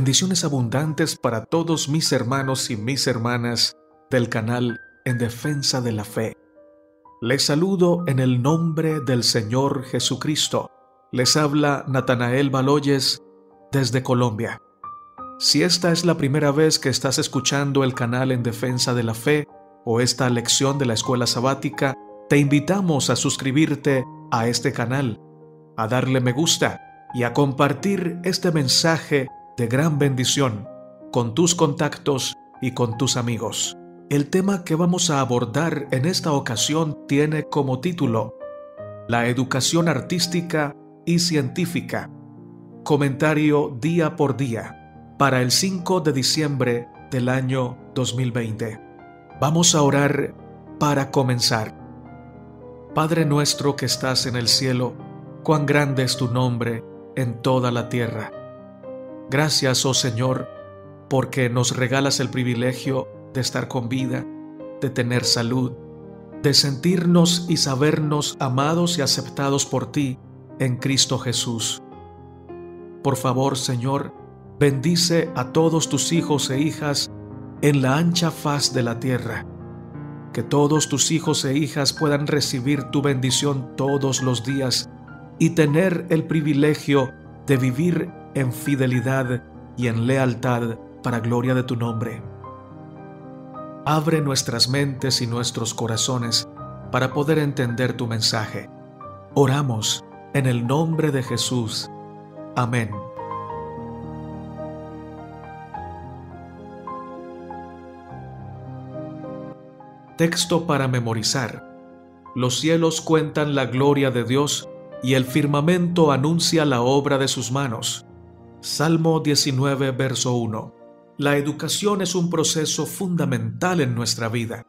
Bendiciones abundantes para todos mis hermanos y mis hermanas del canal En Defensa de la Fe. Les saludo en el nombre del Señor Jesucristo. Les habla Natanael Baloyes desde Colombia. Si esta es la primera vez que estás escuchando el canal En Defensa de la Fe o esta lección de la escuela sabática, te invitamos a suscribirte a este canal, a darle me gusta y a compartir este mensaje de gran bendición con tus contactos y con tus amigos. El tema que vamos a abordar en esta ocasión tiene como título La educación artística y científica. Comentario día por día para el 5 de diciembre del año 2020. Vamos a orar para comenzar. Padre nuestro que estás en el cielo, cuán grande es tu nombre en toda la tierra. Gracias, oh Señor, porque nos regalas el privilegio de estar con vida, de tener salud, de sentirnos y sabernos amados y aceptados por ti en Cristo Jesús. Por favor, Señor, bendice a todos tus hijos e hijas en la ancha faz de la tierra. Que todos tus hijos e hijas puedan recibir tu bendición todos los días y tener el privilegio de vivir en fidelidad y en lealtad para gloria de tu nombre. Abre nuestras mentes y nuestros corazones para poder entender tu mensaje. Oramos en el nombre de Jesús. Amén. Texto para memorizar. Los cielos cuentan la gloria de Dios y el firmamento anuncia la obra de sus manos. Salmo 19, verso 1. La educación es un proceso fundamental en nuestra vida.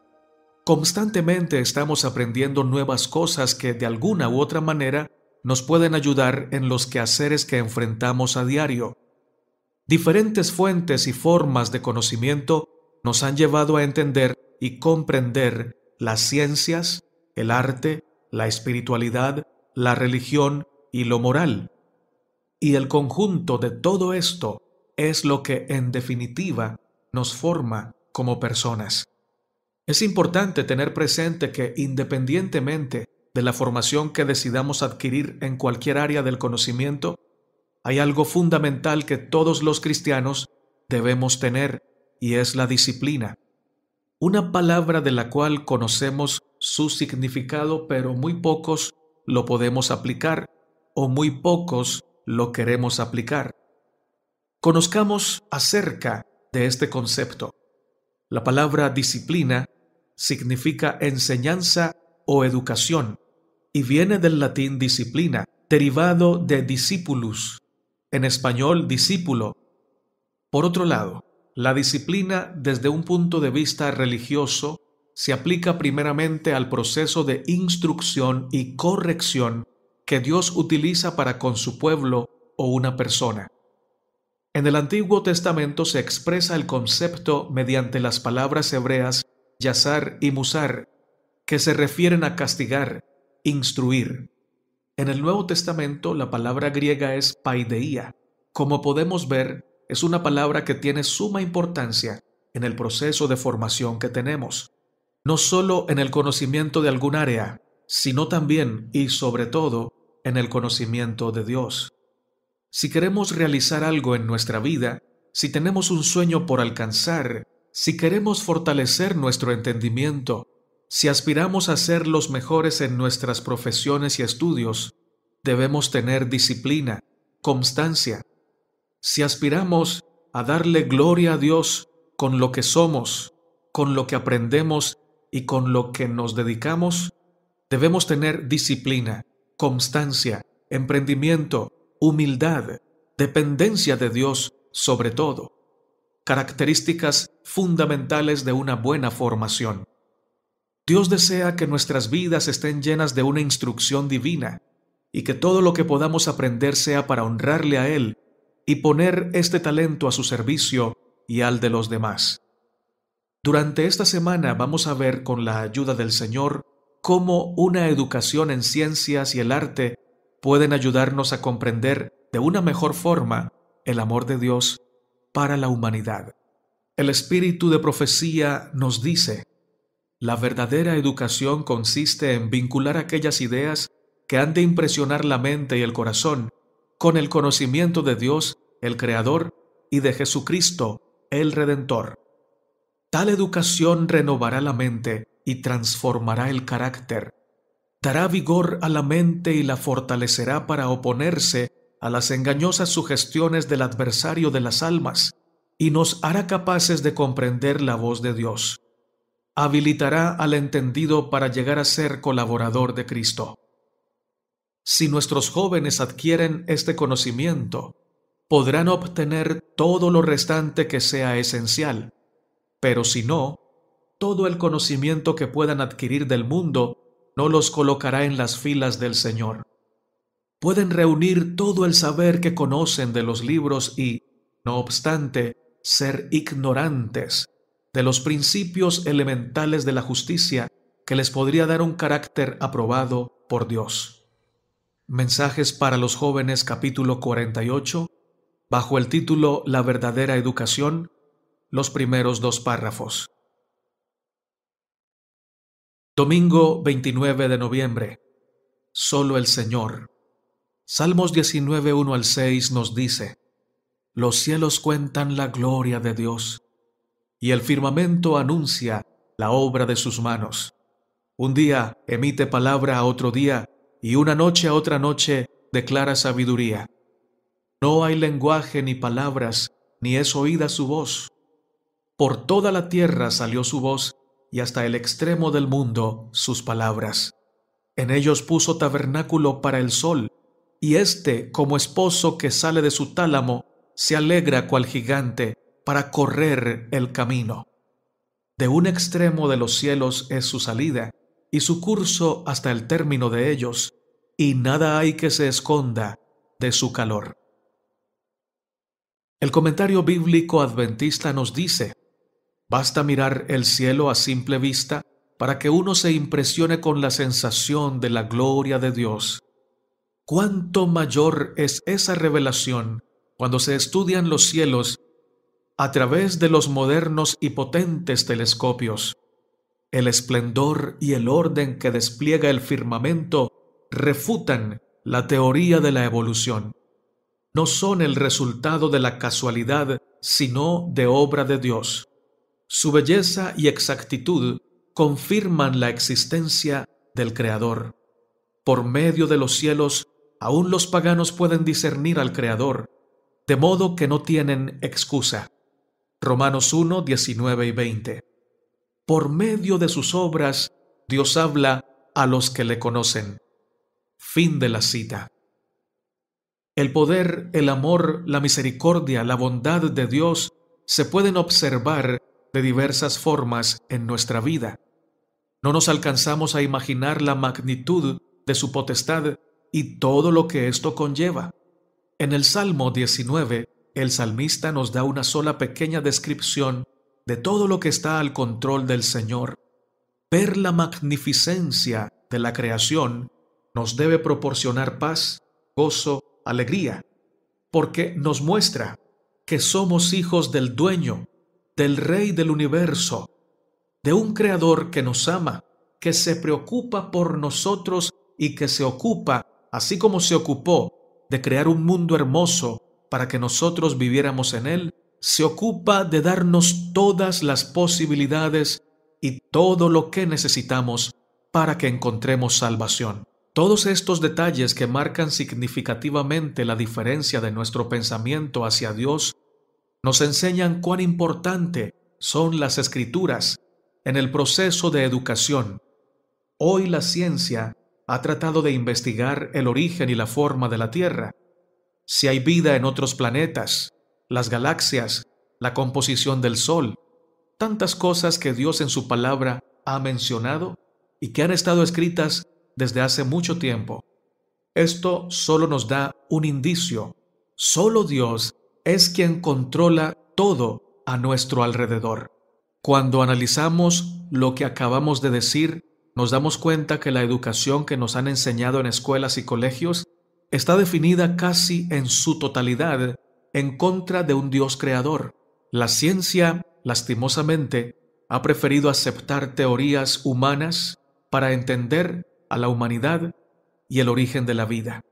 Constantemente estamos aprendiendo nuevas cosas que de alguna u otra manera nos pueden ayudar en los quehaceres que enfrentamos a diario. Diferentes fuentes y formas de conocimiento nos han llevado a entender y comprender las ciencias, el arte, la espiritualidad, la religión y lo moral. Y el conjunto de todo esto es lo que en definitiva nos forma como personas. Es importante tener presente que independientemente de la formación que decidamos adquirir en cualquier área del conocimiento, hay algo fundamental que todos los cristianos debemos tener y es la disciplina. Una palabra de la cual conocemos su significado pero muy pocos lo podemos aplicar o muy pocos lo queremos aplicar. Conozcamos acerca de este concepto. La palabra disciplina significa enseñanza o educación y viene del latín disciplina, derivado de discipulus, en español discípulo. Por otro lado, la disciplina desde un punto de vista religioso se aplica primeramente al proceso de instrucción y corrección que Dios utiliza para con su pueblo o una persona. En el Antiguo Testamento se expresa el concepto mediante las palabras hebreas yazar y musar, que se refieren a castigar, instruir. En el Nuevo Testamento la palabra griega es paideía. Como podemos ver, es una palabra que tiene suma importancia en el proceso de formación que tenemos, no solo en el conocimiento de algún área, sino también y sobre todo en el conocimiento de Dios. Si queremos realizar algo en nuestra vida, si tenemos un sueño por alcanzar, si queremos fortalecer nuestro entendimiento, si aspiramos a ser los mejores en nuestras profesiones y estudios, debemos tener disciplina, constancia. Si aspiramos a darle gloria a Dios con lo que somos, con lo que aprendemos y con lo que nos dedicamos, Debemos tener disciplina, constancia, emprendimiento, humildad, dependencia de Dios sobre todo. Características fundamentales de una buena formación. Dios desea que nuestras vidas estén llenas de una instrucción divina y que todo lo que podamos aprender sea para honrarle a Él y poner este talento a su servicio y al de los demás. Durante esta semana vamos a ver con la ayuda del Señor cómo una educación en ciencias y el arte pueden ayudarnos a comprender de una mejor forma el amor de Dios para la humanidad. El espíritu de profecía nos dice, la verdadera educación consiste en vincular aquellas ideas que han de impresionar la mente y el corazón con el conocimiento de Dios, el Creador, y de Jesucristo, el Redentor. Tal educación renovará la mente y transformará el carácter, dará vigor a la mente y la fortalecerá para oponerse a las engañosas sugestiones del adversario de las almas, y nos hará capaces de comprender la voz de Dios. Habilitará al entendido para llegar a ser colaborador de Cristo. Si nuestros jóvenes adquieren este conocimiento, podrán obtener todo lo restante que sea esencial, pero si no, todo el conocimiento que puedan adquirir del mundo no los colocará en las filas del Señor. Pueden reunir todo el saber que conocen de los libros y, no obstante, ser ignorantes de los principios elementales de la justicia que les podría dar un carácter aprobado por Dios. Mensajes para los jóvenes capítulo 48, bajo el título La verdadera educación, los primeros dos párrafos. Domingo 29 de noviembre. Solo el Señor. Salmos 19, al 6 nos dice, Los cielos cuentan la gloria de Dios, y el firmamento anuncia la obra de sus manos. Un día emite palabra a otro día, y una noche a otra noche declara sabiduría. No hay lenguaje ni palabras, ni es oída su voz. Por toda la tierra salió su voz, y hasta el extremo del mundo sus palabras. En ellos puso tabernáculo para el sol, y éste, como esposo que sale de su tálamo, se alegra cual gigante para correr el camino. De un extremo de los cielos es su salida, y su curso hasta el término de ellos, y nada hay que se esconda de su calor. El comentario bíblico adventista nos dice, Basta mirar el cielo a simple vista para que uno se impresione con la sensación de la gloria de Dios. Cuánto mayor es esa revelación cuando se estudian los cielos a través de los modernos y potentes telescopios. El esplendor y el orden que despliega el firmamento refutan la teoría de la evolución. No son el resultado de la casualidad, sino de obra de Dios. Su belleza y exactitud confirman la existencia del Creador. Por medio de los cielos, aún los paganos pueden discernir al Creador, de modo que no tienen excusa. Romanos 1, 19 y 20. Por medio de sus obras, Dios habla a los que le conocen. Fin de la cita. El poder, el amor, la misericordia, la bondad de Dios se pueden observar de diversas formas en nuestra vida. No nos alcanzamos a imaginar la magnitud de su potestad y todo lo que esto conlleva. En el Salmo 19, el salmista nos da una sola pequeña descripción de todo lo que está al control del Señor. Ver la magnificencia de la creación nos debe proporcionar paz, gozo, alegría, porque nos muestra que somos hijos del dueño del Rey del universo, de un Creador que nos ama, que se preocupa por nosotros y que se ocupa, así como se ocupó, de crear un mundo hermoso para que nosotros viviéramos en él, se ocupa de darnos todas las posibilidades y todo lo que necesitamos para que encontremos salvación. Todos estos detalles que marcan significativamente la diferencia de nuestro pensamiento hacia Dios nos enseñan cuán importante son las escrituras en el proceso de educación. Hoy la ciencia ha tratado de investigar el origen y la forma de la Tierra, si hay vida en otros planetas, las galaxias, la composición del Sol, tantas cosas que Dios en su palabra ha mencionado y que han estado escritas desde hace mucho tiempo. Esto solo nos da un indicio. Solo Dios es quien controla todo a nuestro alrededor. Cuando analizamos lo que acabamos de decir, nos damos cuenta que la educación que nos han enseñado en escuelas y colegios está definida casi en su totalidad en contra de un Dios creador. La ciencia, lastimosamente, ha preferido aceptar teorías humanas para entender a la humanidad y el origen de la vida.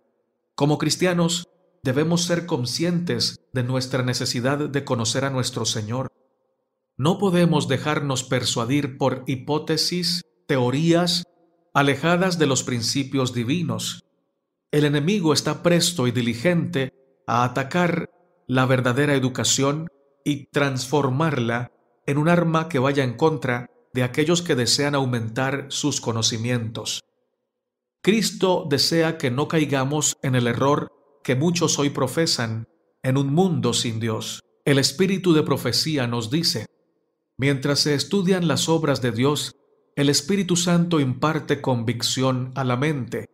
Como cristianos, debemos ser conscientes de nuestra necesidad de conocer a nuestro Señor. No podemos dejarnos persuadir por hipótesis, teorías, alejadas de los principios divinos. El enemigo está presto y diligente a atacar la verdadera educación y transformarla en un arma que vaya en contra de aquellos que desean aumentar sus conocimientos. Cristo desea que no caigamos en el error que muchos hoy profesan en un mundo sin Dios. El espíritu de profecía nos dice, mientras se estudian las obras de Dios, el Espíritu Santo imparte convicción a la mente.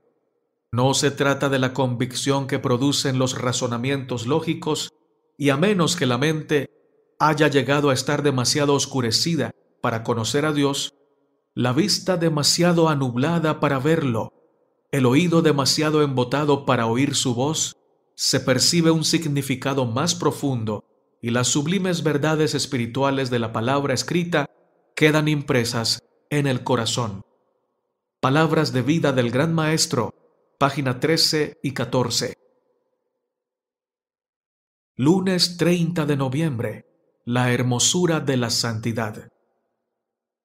No se trata de la convicción que producen los razonamientos lógicos, y a menos que la mente haya llegado a estar demasiado oscurecida para conocer a Dios, la vista demasiado anublada para verlo, el oído demasiado embotado para oír su voz, se percibe un significado más profundo y las sublimes verdades espirituales de la palabra escrita quedan impresas en el corazón. Palabras de vida del Gran Maestro, página 13 y 14. Lunes 30 de noviembre. La hermosura de la santidad.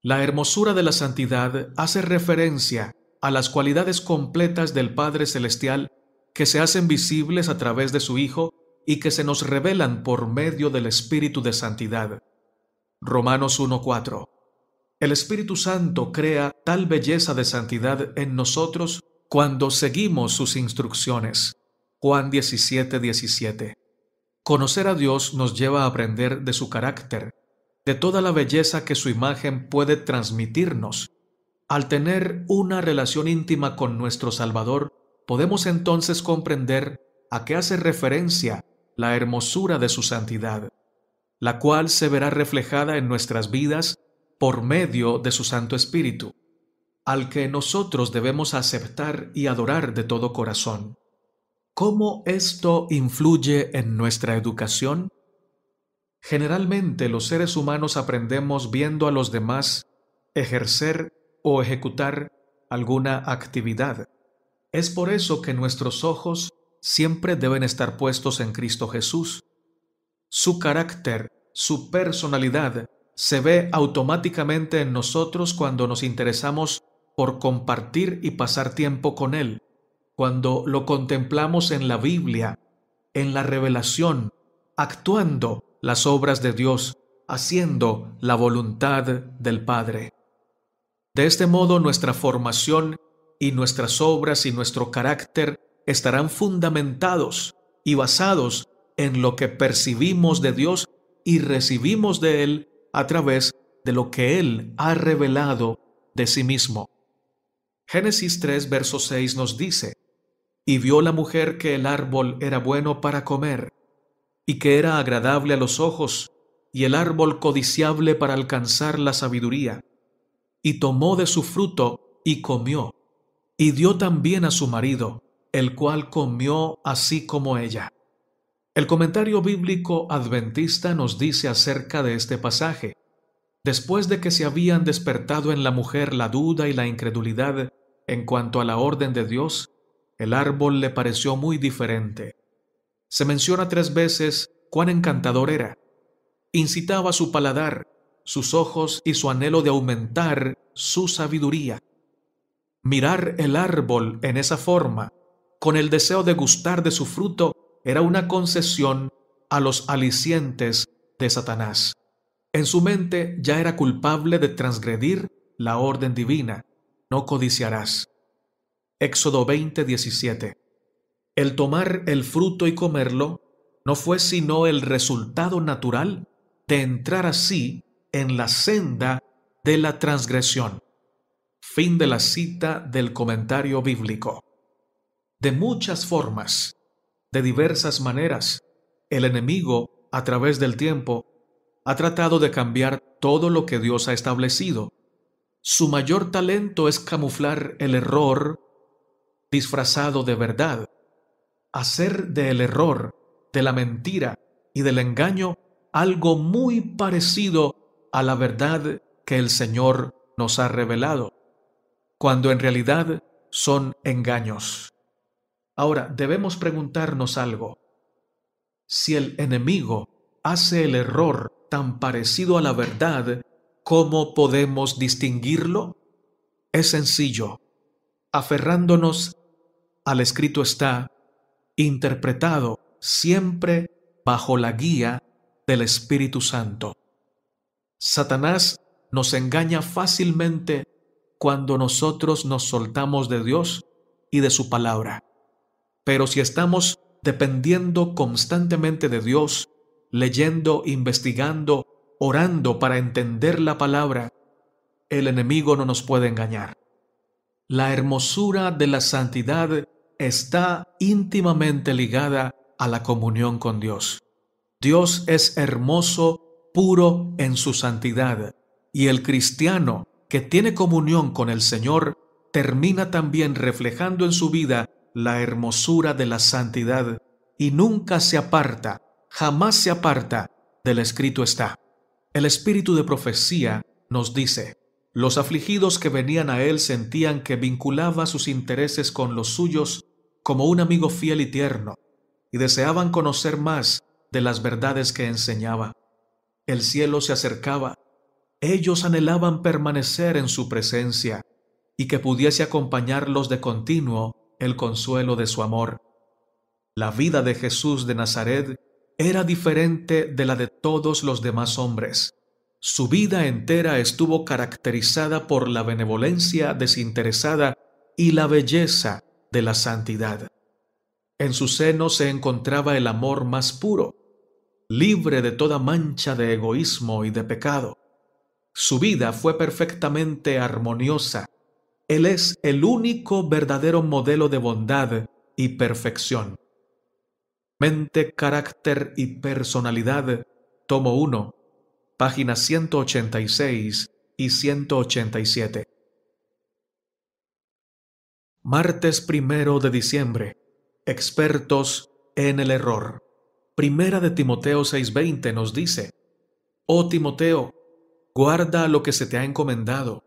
La hermosura de la santidad hace referencia a las cualidades completas del Padre Celestial que se hacen visibles a través de su Hijo y que se nos revelan por medio del Espíritu de Santidad. Romanos 1.4 El Espíritu Santo crea tal belleza de santidad en nosotros cuando seguimos sus instrucciones. Juan 17.17 Conocer a Dios nos lleva a aprender de su carácter, de toda la belleza que su imagen puede transmitirnos al tener una relación íntima con nuestro Salvador, podemos entonces comprender a qué hace referencia la hermosura de su santidad, la cual se verá reflejada en nuestras vidas por medio de su Santo Espíritu, al que nosotros debemos aceptar y adorar de todo corazón. ¿Cómo esto influye en nuestra educación? Generalmente los seres humanos aprendemos viendo a los demás ejercer o ejecutar alguna actividad. Es por eso que nuestros ojos siempre deben estar puestos en Cristo Jesús. Su carácter, su personalidad, se ve automáticamente en nosotros cuando nos interesamos por compartir y pasar tiempo con Él, cuando lo contemplamos en la Biblia, en la revelación, actuando las obras de Dios, haciendo la voluntad del Padre. De este modo nuestra formación y nuestras obras y nuestro carácter estarán fundamentados y basados en lo que percibimos de Dios y recibimos de Él a través de lo que Él ha revelado de sí mismo. Génesis 3, verso 6 nos dice, Y vio la mujer que el árbol era bueno para comer, y que era agradable a los ojos, y el árbol codiciable para alcanzar la sabiduría, y tomó de su fruto y comió, y dio también a su marido, el cual comió así como ella. El comentario bíblico adventista nos dice acerca de este pasaje. Después de que se habían despertado en la mujer la duda y la incredulidad en cuanto a la orden de Dios, el árbol le pareció muy diferente. Se menciona tres veces cuán encantador era. Incitaba su paladar, sus ojos y su anhelo de aumentar su sabiduría. Mirar el árbol en esa forma, con el deseo de gustar de su fruto, era una concesión a los alicientes de Satanás. En su mente ya era culpable de transgredir la orden divina, no codiciarás. Éxodo 20:17. El tomar el fruto y comerlo no fue sino el resultado natural de entrar así en la senda de la transgresión. Fin de la cita del comentario bíblico. De muchas formas, de diversas maneras, el enemigo, a través del tiempo, ha tratado de cambiar todo lo que Dios ha establecido. Su mayor talento es camuflar el error disfrazado de verdad, hacer del error, de la mentira y del engaño algo muy parecido a la verdad que el Señor nos ha revelado, cuando en realidad son engaños. Ahora, debemos preguntarnos algo. Si el enemigo hace el error tan parecido a la verdad, ¿cómo podemos distinguirlo? Es sencillo. Aferrándonos al escrito está, interpretado siempre bajo la guía del Espíritu Santo. Satanás nos engaña fácilmente cuando nosotros nos soltamos de Dios y de su palabra. Pero si estamos dependiendo constantemente de Dios, leyendo, investigando, orando para entender la palabra, el enemigo no nos puede engañar. La hermosura de la santidad está íntimamente ligada a la comunión con Dios. Dios es hermoso puro en su santidad, y el cristiano que tiene comunión con el Señor termina también reflejando en su vida la hermosura de la santidad y nunca se aparta, jamás se aparta del escrito está. El espíritu de profecía nos dice, los afligidos que venían a él sentían que vinculaba sus intereses con los suyos como un amigo fiel y tierno, y deseaban conocer más de las verdades que enseñaba. El cielo se acercaba. Ellos anhelaban permanecer en su presencia y que pudiese acompañarlos de continuo el consuelo de su amor. La vida de Jesús de Nazaret era diferente de la de todos los demás hombres. Su vida entera estuvo caracterizada por la benevolencia desinteresada y la belleza de la santidad. En su seno se encontraba el amor más puro, libre de toda mancha de egoísmo y de pecado. Su vida fue perfectamente armoniosa. Él es el único verdadero modelo de bondad y perfección. Mente, carácter y personalidad, tomo 1, páginas 186 y 187. Martes primero de diciembre. Expertos en el error. Primera de Timoteo 6:20 nos dice, Oh Timoteo, guarda lo que se te ha encomendado,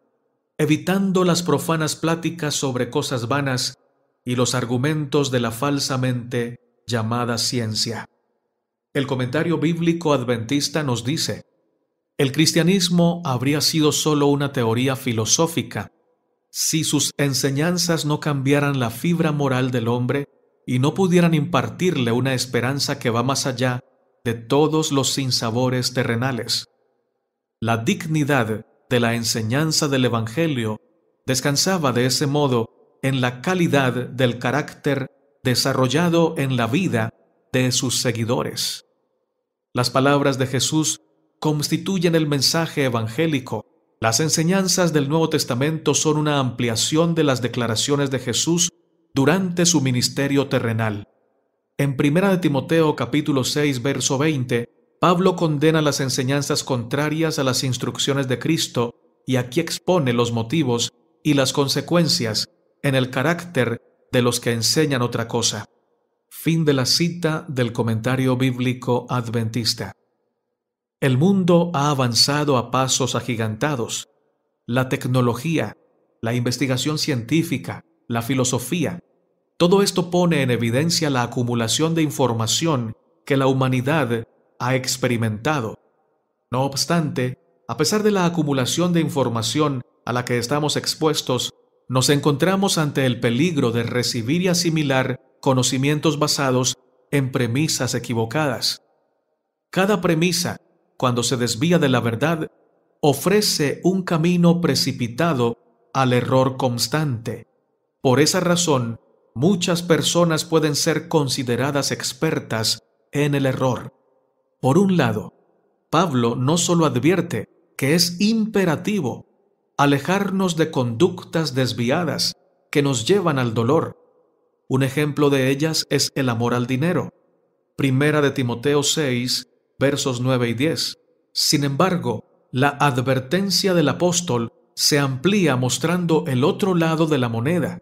evitando las profanas pláticas sobre cosas vanas y los argumentos de la falsamente llamada ciencia. El comentario bíblico adventista nos dice, el cristianismo habría sido sólo una teoría filosófica si sus enseñanzas no cambiaran la fibra moral del hombre y no pudieran impartirle una esperanza que va más allá de todos los sinsabores terrenales. La dignidad de la enseñanza del Evangelio descansaba de ese modo en la calidad del carácter desarrollado en la vida de sus seguidores. Las palabras de Jesús constituyen el mensaje evangélico. Las enseñanzas del Nuevo Testamento son una ampliación de las declaraciones de Jesús durante su ministerio terrenal. En 1 Timoteo capítulo 6 verso 20, Pablo condena las enseñanzas contrarias a las instrucciones de Cristo y aquí expone los motivos y las consecuencias en el carácter de los que enseñan otra cosa. Fin de la cita del comentario bíblico adventista. El mundo ha avanzado a pasos agigantados. La tecnología, la investigación científica, la filosofía. Todo esto pone en evidencia la acumulación de información que la humanidad ha experimentado. No obstante, a pesar de la acumulación de información a la que estamos expuestos, nos encontramos ante el peligro de recibir y asimilar conocimientos basados en premisas equivocadas. Cada premisa, cuando se desvía de la verdad, ofrece un camino precipitado al error constante. Por esa razón, muchas personas pueden ser consideradas expertas en el error. Por un lado, Pablo no solo advierte que es imperativo alejarnos de conductas desviadas que nos llevan al dolor. Un ejemplo de ellas es el amor al dinero. Primera de Timoteo 6, versos 9 y 10. Sin embargo, la advertencia del apóstol se amplía mostrando el otro lado de la moneda,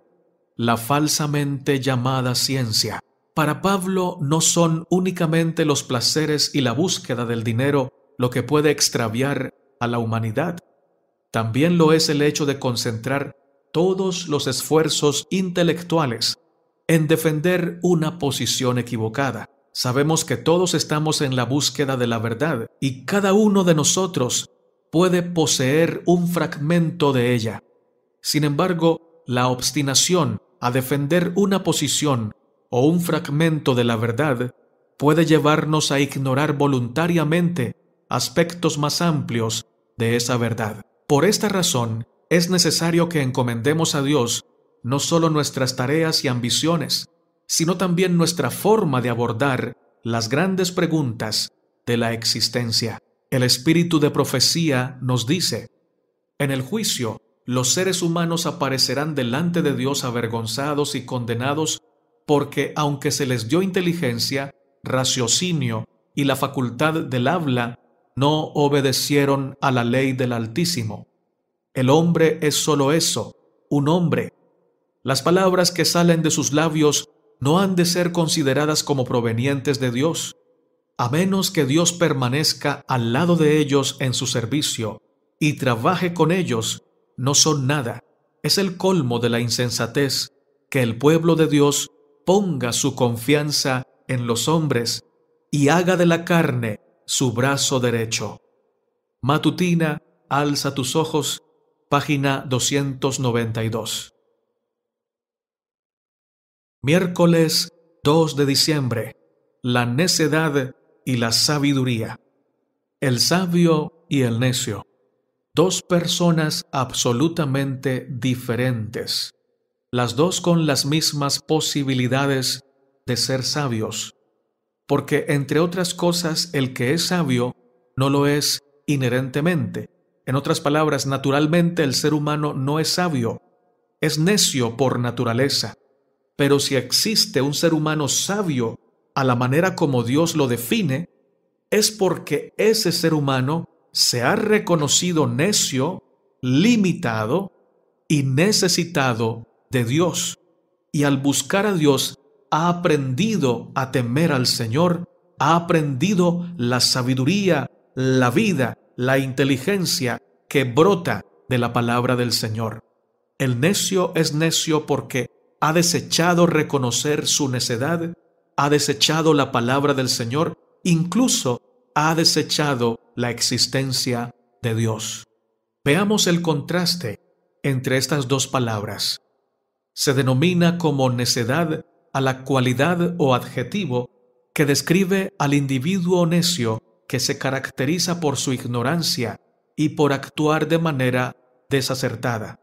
la falsamente llamada ciencia. Para Pablo no son únicamente los placeres y la búsqueda del dinero lo que puede extraviar a la humanidad. También lo es el hecho de concentrar todos los esfuerzos intelectuales en defender una posición equivocada. Sabemos que todos estamos en la búsqueda de la verdad y cada uno de nosotros puede poseer un fragmento de ella. Sin embargo, la obstinación a defender una posición o un fragmento de la verdad puede llevarnos a ignorar voluntariamente aspectos más amplios de esa verdad. Por esta razón, es necesario que encomendemos a Dios no solo nuestras tareas y ambiciones, sino también nuestra forma de abordar las grandes preguntas de la existencia. El espíritu de profecía nos dice, en el juicio, los seres humanos aparecerán delante de Dios avergonzados y condenados porque aunque se les dio inteligencia, raciocinio y la facultad del habla, no obedecieron a la ley del Altísimo. El hombre es sólo eso, un hombre. Las palabras que salen de sus labios no han de ser consideradas como provenientes de Dios, a menos que Dios permanezca al lado de ellos en su servicio y trabaje con ellos no son nada. Es el colmo de la insensatez que el pueblo de Dios ponga su confianza en los hombres y haga de la carne su brazo derecho. Matutina, alza tus ojos, página 292. Miércoles 2 de diciembre. La necedad y la sabiduría. El sabio y el necio dos personas absolutamente diferentes, las dos con las mismas posibilidades de ser sabios, porque entre otras cosas el que es sabio no lo es inherentemente. En otras palabras, naturalmente el ser humano no es sabio, es necio por naturaleza. Pero si existe un ser humano sabio a la manera como Dios lo define, es porque ese ser humano se ha reconocido necio, limitado y necesitado de Dios, y al buscar a Dios ha aprendido a temer al Señor, ha aprendido la sabiduría, la vida, la inteligencia que brota de la palabra del Señor. El necio es necio porque ha desechado reconocer su necedad, ha desechado la palabra del Señor, incluso ha desechado la existencia de Dios. Veamos el contraste entre estas dos palabras. Se denomina como necedad a la cualidad o adjetivo que describe al individuo necio que se caracteriza por su ignorancia y por actuar de manera desacertada.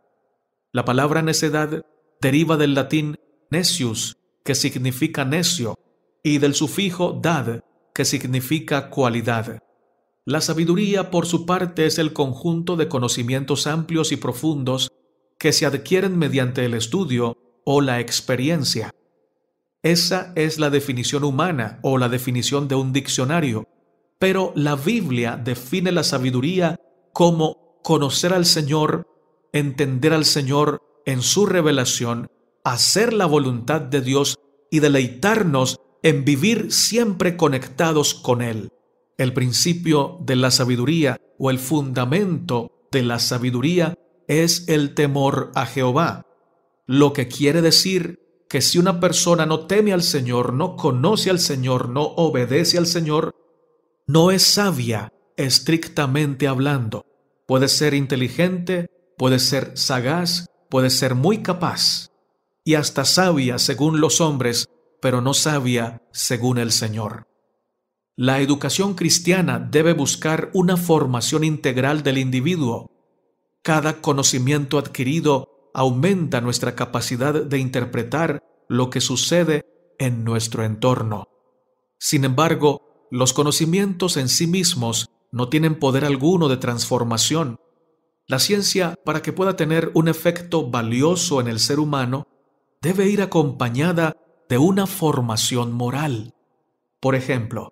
La palabra necedad deriva del latín necius, que significa necio, y del sufijo dad, que significa cualidad. La sabiduría, por su parte, es el conjunto de conocimientos amplios y profundos que se adquieren mediante el estudio o la experiencia. Esa es la definición humana o la definición de un diccionario, pero la Biblia define la sabiduría como conocer al Señor, entender al Señor en su revelación, hacer la voluntad de Dios y deleitarnos en vivir siempre conectados con Él. El principio de la sabiduría o el fundamento de la sabiduría es el temor a Jehová, lo que quiere decir que si una persona no teme al Señor, no conoce al Señor, no obedece al Señor, no es sabia estrictamente hablando. Puede ser inteligente, puede ser sagaz, puede ser muy capaz y hasta sabia según los hombres, pero no sabia, según el Señor. La educación cristiana debe buscar una formación integral del individuo. Cada conocimiento adquirido aumenta nuestra capacidad de interpretar lo que sucede en nuestro entorno. Sin embargo, los conocimientos en sí mismos no tienen poder alguno de transformación. La ciencia, para que pueda tener un efecto valioso en el ser humano, debe ir acompañada de una formación moral. Por ejemplo,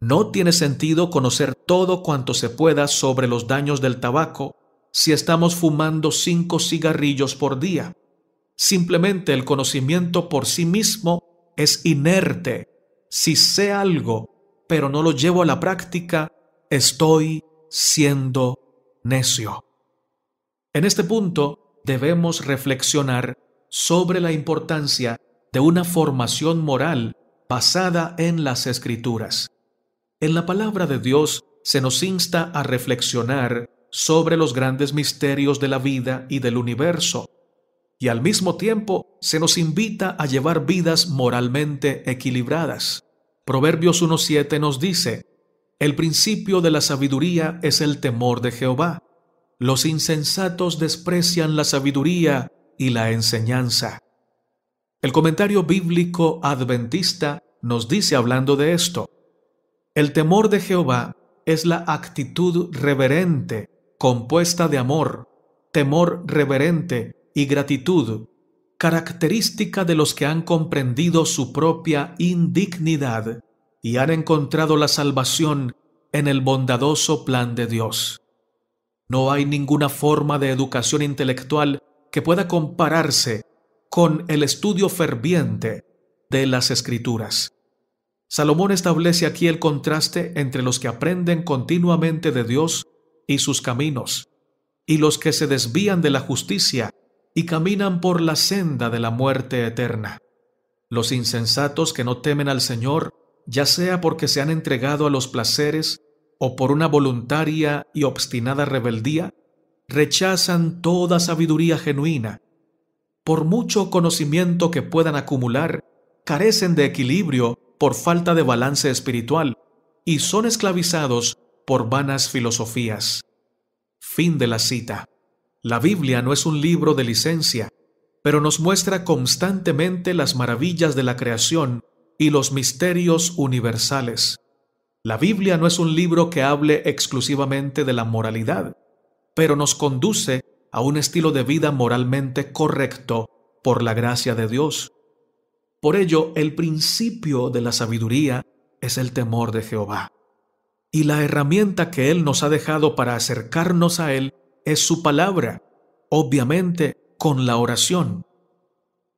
no tiene sentido conocer todo cuanto se pueda sobre los daños del tabaco si estamos fumando cinco cigarrillos por día. Simplemente el conocimiento por sí mismo es inerte. Si sé algo, pero no lo llevo a la práctica, estoy siendo necio. En este punto debemos reflexionar sobre la importancia de una formación moral basada en las escrituras. En la palabra de Dios se nos insta a reflexionar sobre los grandes misterios de la vida y del universo, y al mismo tiempo se nos invita a llevar vidas moralmente equilibradas. Proverbios 1.7 nos dice, El principio de la sabiduría es el temor de Jehová. Los insensatos desprecian la sabiduría y la enseñanza. El comentario bíblico adventista nos dice hablando de esto, el temor de Jehová es la actitud reverente, compuesta de amor, temor reverente y gratitud, característica de los que han comprendido su propia indignidad y han encontrado la salvación en el bondadoso plan de Dios. No hay ninguna forma de educación intelectual que pueda compararse con el estudio ferviente de las escrituras. Salomón establece aquí el contraste entre los que aprenden continuamente de Dios y sus caminos, y los que se desvían de la justicia y caminan por la senda de la muerte eterna. Los insensatos que no temen al Señor, ya sea porque se han entregado a los placeres o por una voluntaria y obstinada rebeldía, rechazan toda sabiduría genuina por mucho conocimiento que puedan acumular, carecen de equilibrio por falta de balance espiritual y son esclavizados por vanas filosofías. Fin de la cita. La Biblia no es un libro de licencia, pero nos muestra constantemente las maravillas de la creación y los misterios universales. La Biblia no es un libro que hable exclusivamente de la moralidad, pero nos conduce a a un estilo de vida moralmente correcto por la gracia de Dios. Por ello, el principio de la sabiduría es el temor de Jehová. Y la herramienta que Él nos ha dejado para acercarnos a Él es su palabra, obviamente con la oración.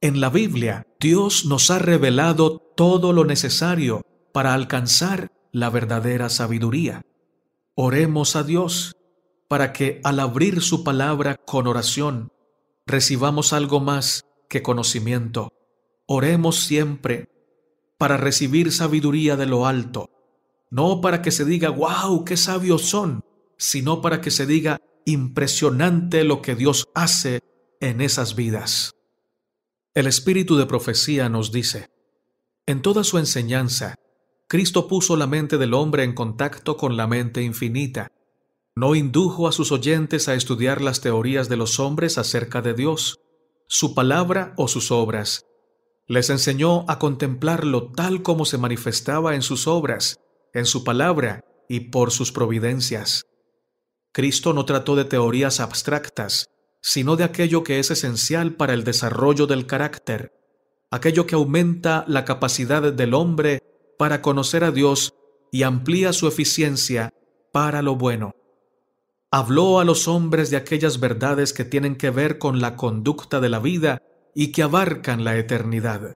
En la Biblia, Dios nos ha revelado todo lo necesario para alcanzar la verdadera sabiduría. Oremos a Dios para que al abrir su palabra con oración recibamos algo más que conocimiento. Oremos siempre para recibir sabiduría de lo alto, no para que se diga, wow, qué sabios son, sino para que se diga, impresionante lo que Dios hace en esas vidas. El espíritu de profecía nos dice, en toda su enseñanza, Cristo puso la mente del hombre en contacto con la mente infinita no indujo a sus oyentes a estudiar las teorías de los hombres acerca de Dios, su palabra o sus obras. Les enseñó a contemplarlo tal como se manifestaba en sus obras, en su palabra y por sus providencias. Cristo no trató de teorías abstractas, sino de aquello que es esencial para el desarrollo del carácter, aquello que aumenta la capacidad del hombre para conocer a Dios y amplía su eficiencia para lo bueno habló a los hombres de aquellas verdades que tienen que ver con la conducta de la vida y que abarcan la eternidad.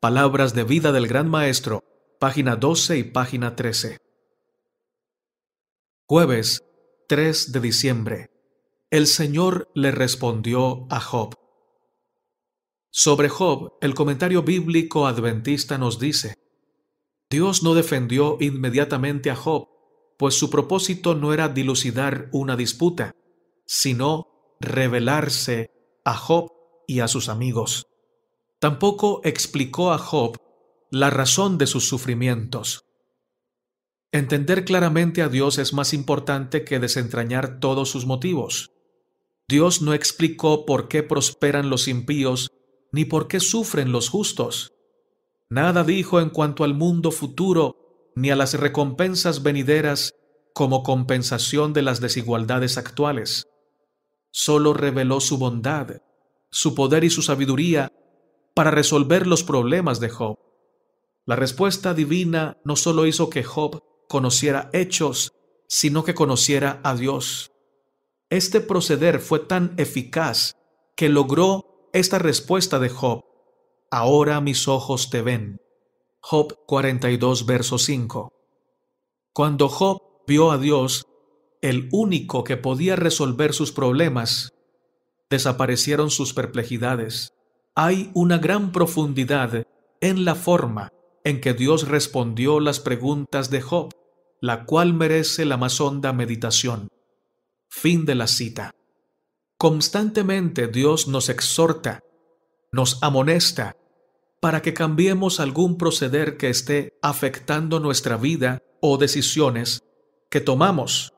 Palabras de vida del Gran Maestro, página 12 y página 13. Jueves 3 de diciembre. El Señor le respondió a Job. Sobre Job, el comentario bíblico adventista nos dice, Dios no defendió inmediatamente a Job, pues su propósito no era dilucidar una disputa, sino revelarse a Job y a sus amigos. Tampoco explicó a Job la razón de sus sufrimientos. Entender claramente a Dios es más importante que desentrañar todos sus motivos. Dios no explicó por qué prosperan los impíos ni por qué sufren los justos. Nada dijo en cuanto al mundo futuro ni a las recompensas venideras como compensación de las desigualdades actuales. Solo reveló su bondad, su poder y su sabiduría para resolver los problemas de Job. La respuesta divina no solo hizo que Job conociera hechos, sino que conociera a Dios. Este proceder fue tan eficaz que logró esta respuesta de Job. Ahora mis ojos te ven. Job 42, verso 5. Cuando Job vio a Dios, el único que podía resolver sus problemas, desaparecieron sus perplejidades. Hay una gran profundidad en la forma en que Dios respondió las preguntas de Job, la cual merece la más honda meditación. Fin de la cita. Constantemente Dios nos exhorta, nos amonesta para que cambiemos algún proceder que esté afectando nuestra vida o decisiones que tomamos,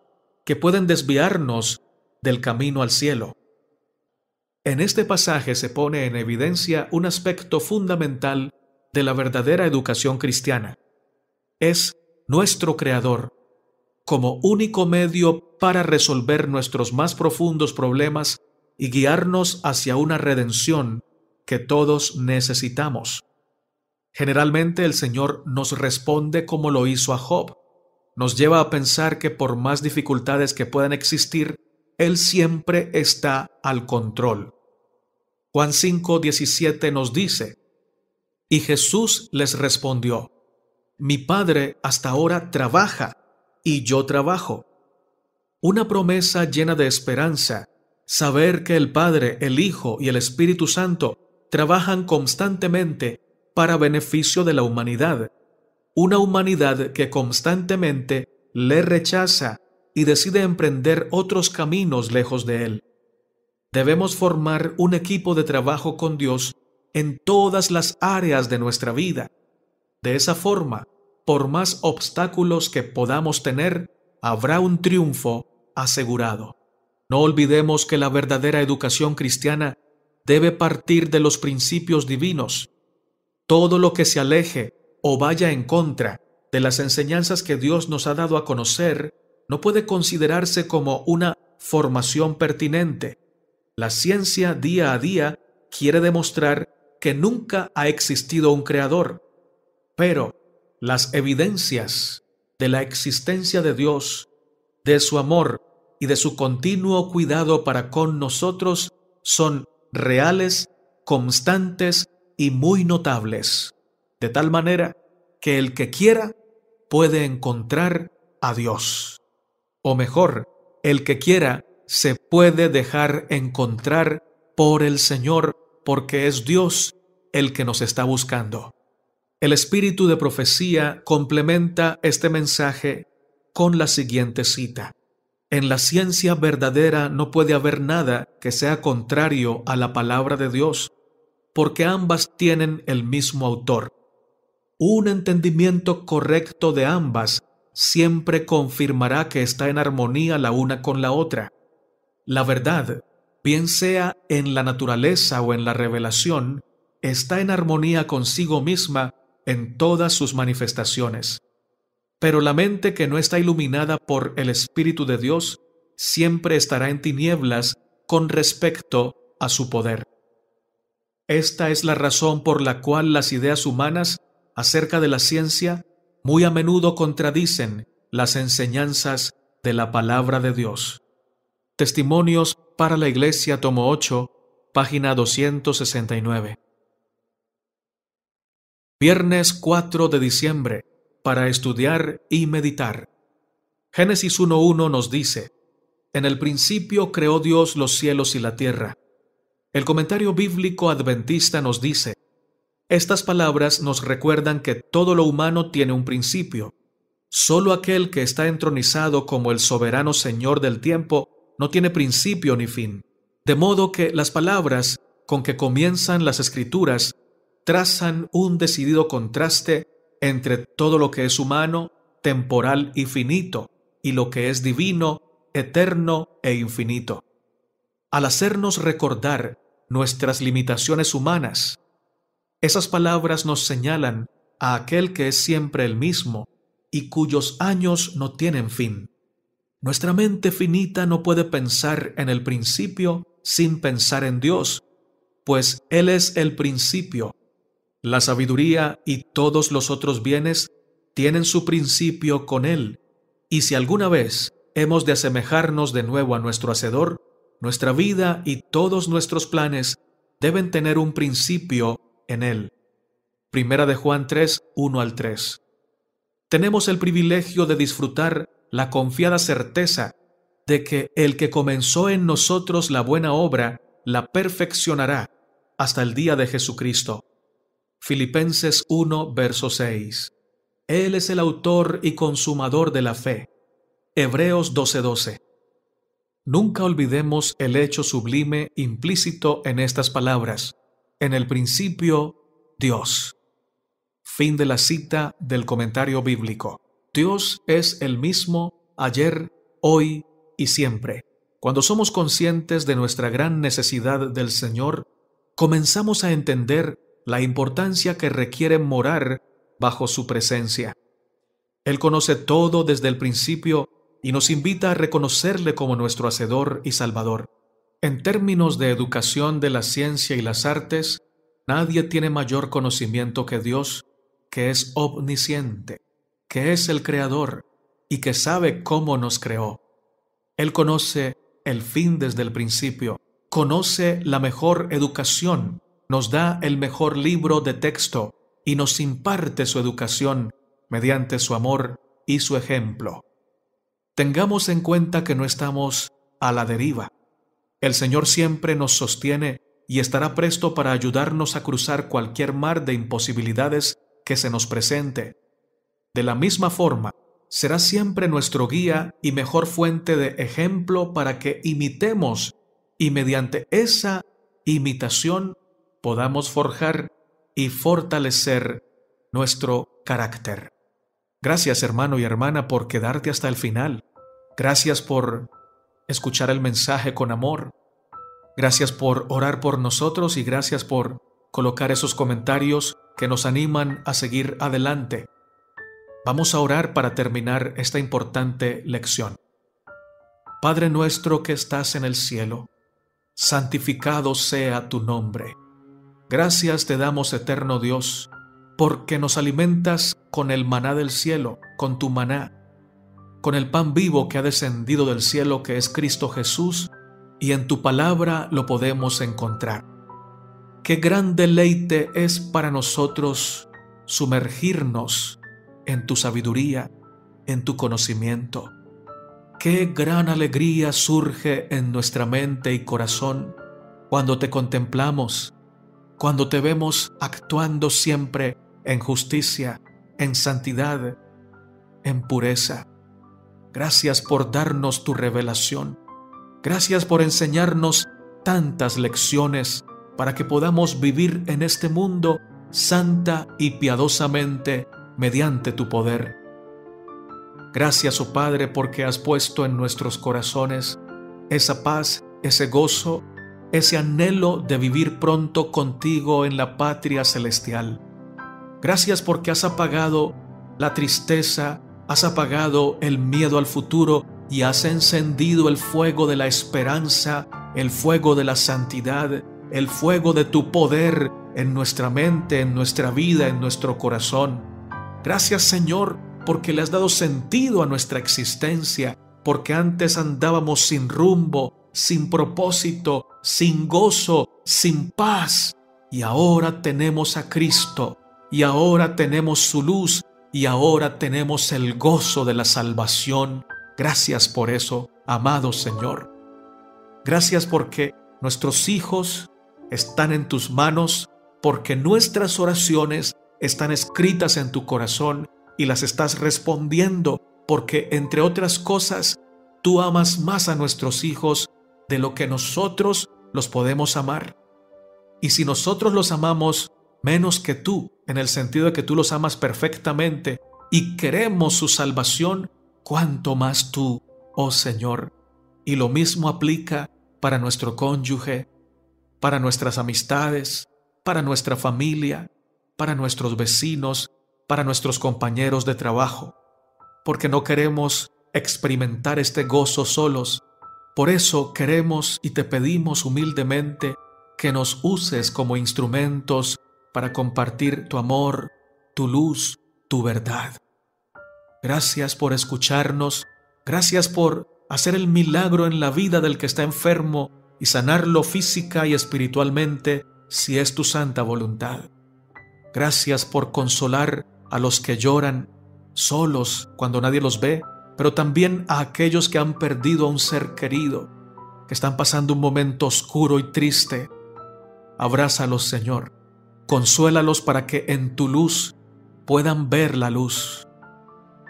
que pueden desviarnos del camino al cielo. En este pasaje se pone en evidencia un aspecto fundamental de la verdadera educación cristiana. Es nuestro Creador, como único medio para resolver nuestros más profundos problemas y guiarnos hacia una redención que todos necesitamos. Generalmente el Señor nos responde como lo hizo a Job. Nos lleva a pensar que por más dificultades que puedan existir, Él siempre está al control. Juan 5:17 nos dice, Y Jesús les respondió, Mi Padre hasta ahora trabaja, y yo trabajo. Una promesa llena de esperanza, saber que el Padre, el Hijo y el Espíritu Santo trabajan constantemente para beneficio de la humanidad, una humanidad que constantemente le rechaza y decide emprender otros caminos lejos de él. Debemos formar un equipo de trabajo con Dios en todas las áreas de nuestra vida. De esa forma, por más obstáculos que podamos tener, habrá un triunfo asegurado. No olvidemos que la verdadera educación cristiana debe partir de los principios divinos. Todo lo que se aleje o vaya en contra de las enseñanzas que Dios nos ha dado a conocer no puede considerarse como una formación pertinente. La ciencia día a día quiere demostrar que nunca ha existido un creador, pero las evidencias de la existencia de Dios, de su amor y de su continuo cuidado para con nosotros son reales, constantes y muy notables, de tal manera que el que quiera puede encontrar a Dios. O mejor, el que quiera se puede dejar encontrar por el Señor, porque es Dios el que nos está buscando. El espíritu de profecía complementa este mensaje con la siguiente cita. En la ciencia verdadera no puede haber nada que sea contrario a la palabra de Dios, porque ambas tienen el mismo autor. Un entendimiento correcto de ambas siempre confirmará que está en armonía la una con la otra. La verdad, bien sea en la naturaleza o en la revelación, está en armonía consigo misma en todas sus manifestaciones. Pero la mente que no está iluminada por el Espíritu de Dios siempre estará en tinieblas con respecto a su poder. Esta es la razón por la cual las ideas humanas acerca de la ciencia muy a menudo contradicen las enseñanzas de la palabra de Dios. Testimonios para la Iglesia, tomo 8, página 269. Viernes 4 de diciembre, para estudiar y meditar. Génesis 1.1 nos dice, En el principio creó Dios los cielos y la tierra. El comentario bíblico adventista nos dice, Estas palabras nos recuerdan que todo lo humano tiene un principio. Solo aquel que está entronizado como el soberano Señor del tiempo no tiene principio ni fin. De modo que las palabras con que comienzan las escrituras trazan un decidido contraste entre todo lo que es humano, temporal y finito, y lo que es divino, eterno e infinito. Al hacernos recordar nuestras limitaciones humanas, esas palabras nos señalan a aquel que es siempre el mismo y cuyos años no tienen fin. Nuestra mente finita no puede pensar en el principio sin pensar en Dios, pues Él es el principio, la sabiduría y todos los otros bienes tienen su principio con Él, y si alguna vez hemos de asemejarnos de nuevo a nuestro Hacedor, nuestra vida y todos nuestros planes deben tener un principio en Él. Primera de Juan 3, 1 al 3. Tenemos el privilegio de disfrutar la confiada certeza de que el que comenzó en nosotros la buena obra la perfeccionará hasta el día de Jesucristo. Filipenses 1, verso 6. Él es el autor y consumador de la fe. Hebreos 12:12. 12. Nunca olvidemos el hecho sublime implícito en estas palabras. En el principio, Dios. Fin de la cita del comentario bíblico. Dios es el mismo ayer, hoy y siempre. Cuando somos conscientes de nuestra gran necesidad del Señor, comenzamos a entender la importancia que requiere morar bajo su presencia. Él conoce todo desde el principio y nos invita a reconocerle como nuestro Hacedor y Salvador. En términos de educación de la ciencia y las artes, nadie tiene mayor conocimiento que Dios, que es omnisciente, que es el Creador y que sabe cómo nos creó. Él conoce el fin desde el principio, conoce la mejor educación nos da el mejor libro de texto y nos imparte su educación mediante su amor y su ejemplo. Tengamos en cuenta que no estamos a la deriva. El Señor siempre nos sostiene y estará presto para ayudarnos a cruzar cualquier mar de imposibilidades que se nos presente. De la misma forma, será siempre nuestro guía y mejor fuente de ejemplo para que imitemos y mediante esa imitación podamos forjar y fortalecer nuestro carácter. Gracias hermano y hermana por quedarte hasta el final. Gracias por escuchar el mensaje con amor. Gracias por orar por nosotros y gracias por colocar esos comentarios que nos animan a seguir adelante. Vamos a orar para terminar esta importante lección. Padre nuestro que estás en el cielo, santificado sea tu nombre Gracias te damos, eterno Dios, porque nos alimentas con el maná del cielo, con tu maná, con el pan vivo que ha descendido del cielo, que es Cristo Jesús, y en tu palabra lo podemos encontrar. Qué gran deleite es para nosotros sumergirnos en tu sabiduría, en tu conocimiento. Qué gran alegría surge en nuestra mente y corazón cuando te contemplamos cuando te vemos actuando siempre en justicia, en santidad, en pureza. Gracias por darnos tu revelación. Gracias por enseñarnos tantas lecciones para que podamos vivir en este mundo santa y piadosamente mediante tu poder. Gracias, oh Padre, porque has puesto en nuestros corazones esa paz, ese gozo ese anhelo de vivir pronto contigo en la patria celestial. Gracias porque has apagado la tristeza, has apagado el miedo al futuro y has encendido el fuego de la esperanza, el fuego de la santidad, el fuego de tu poder en nuestra mente, en nuestra vida, en nuestro corazón. Gracias Señor porque le has dado sentido a nuestra existencia, porque antes andábamos sin rumbo, sin propósito, sin gozo, sin paz. Y ahora tenemos a Cristo, y ahora tenemos su luz, y ahora tenemos el gozo de la salvación. Gracias por eso, amado Señor. Gracias porque nuestros hijos están en tus manos, porque nuestras oraciones están escritas en tu corazón y las estás respondiendo, porque entre otras cosas, tú amas más a nuestros hijos de lo que nosotros los podemos amar. Y si nosotros los amamos menos que tú, en el sentido de que tú los amas perfectamente y queremos su salvación, cuanto más tú, oh Señor. Y lo mismo aplica para nuestro cónyuge, para nuestras amistades, para nuestra familia, para nuestros vecinos, para nuestros compañeros de trabajo, porque no queremos experimentar este gozo solos, por eso queremos y te pedimos humildemente que nos uses como instrumentos para compartir tu amor, tu luz, tu verdad. Gracias por escucharnos, gracias por hacer el milagro en la vida del que está enfermo y sanarlo física y espiritualmente si es tu santa voluntad. Gracias por consolar a los que lloran solos cuando nadie los ve pero también a aquellos que han perdido a un ser querido, que están pasando un momento oscuro y triste. Abrázalos, Señor. Consuélalos para que en tu luz puedan ver la luz,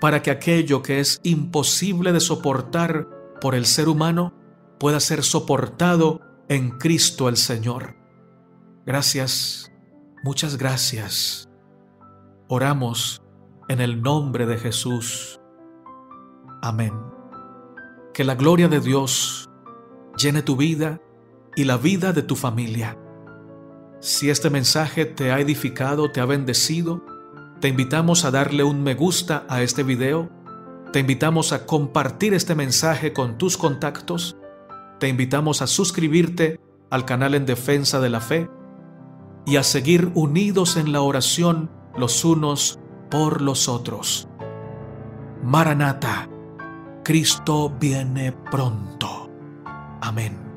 para que aquello que es imposible de soportar por el ser humano pueda ser soportado en Cristo el Señor. Gracias, muchas gracias. Oramos en el nombre de Jesús. Amén. Que la gloria de Dios llene tu vida y la vida de tu familia. Si este mensaje te ha edificado, te ha bendecido, te invitamos a darle un me gusta a este video, te invitamos a compartir este mensaje con tus contactos, te invitamos a suscribirte al canal en defensa de la fe y a seguir unidos en la oración los unos por los otros. Maranata Cristo viene pronto. Amén.